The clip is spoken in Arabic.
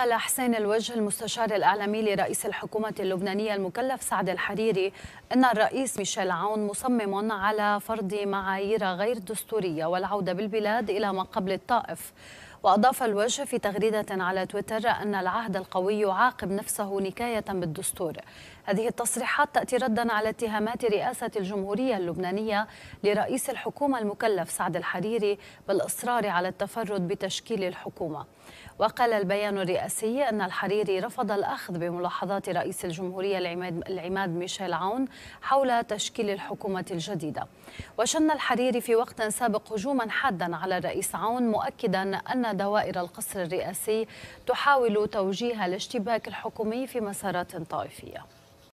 نقل حسين الوجه المستشار الإعلامي لرئيس الحكومة اللبنانية المكلف سعد الحريري أن الرئيس ميشيل عون مصمم على فرض معايير غير دستورية والعودة بالبلاد إلى ما قبل الطائف وأضاف الوجه في تغريدة على تويتر أن العهد القوي يعاقب نفسه نكاية بالدستور هذه التصريحات تأتي ردا على اتهامات رئاسة الجمهورية اللبنانية لرئيس الحكومة المكلف سعد الحريري بالإصرار على التفرد بتشكيل الحكومة وقال البيان الرئاسي أن الحريري رفض الأخذ بملاحظات رئيس الجمهورية العماد ميشيل عون حول تشكيل الحكومة الجديدة وشن الحريري في وقت سابق هجوما حادا على الرئيس عون مؤكدا أن أن دوائر القصر الرئاسي تحاول توجيه الاشتباك الحكومي في مسارات طائفية